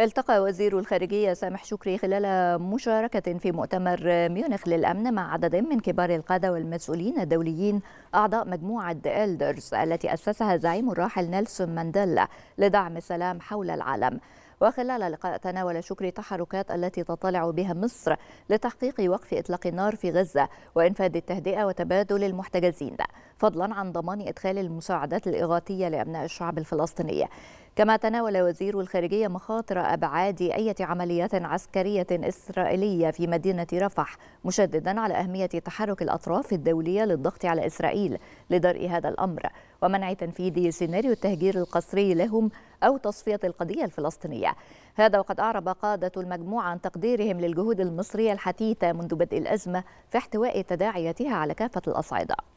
التقى وزير الخارجية سامح شكري خلال مشاركة في مؤتمر ميونخ للأمن مع عدد من كبار القادة والمسؤولين الدوليين أعضاء مجموعة إلدرز التي أسسها زعيم الراحل نيلسون مانديلا لدعم السلام حول العالم وخلال اللقاء تناول شكري تحركات التي تطلع بها مصر لتحقيق وقف إطلاق النار في غزة وإنفاذ التهدئة وتبادل المحتجزين فضلا عن ضمان إدخال المساعدات الإغاثية لأبناء الشعب الفلسطيني كما تناول وزير الخارجية مخاطر أبعاد أي عمليات عسكرية إسرائيلية في مدينة رفح مشددا على أهمية تحرك الأطراف الدولية للضغط على إسرائيل لدرء هذا الأمر ومنع تنفيذ سيناريو التهجير القسري لهم أو تصفية القضية الفلسطينية هذا وقد أعرب قادة المجموعة عن تقديرهم للجهود المصرية الحثيثة منذ بدء الأزمة في احتواء تداعياتها على كافة الأصعدة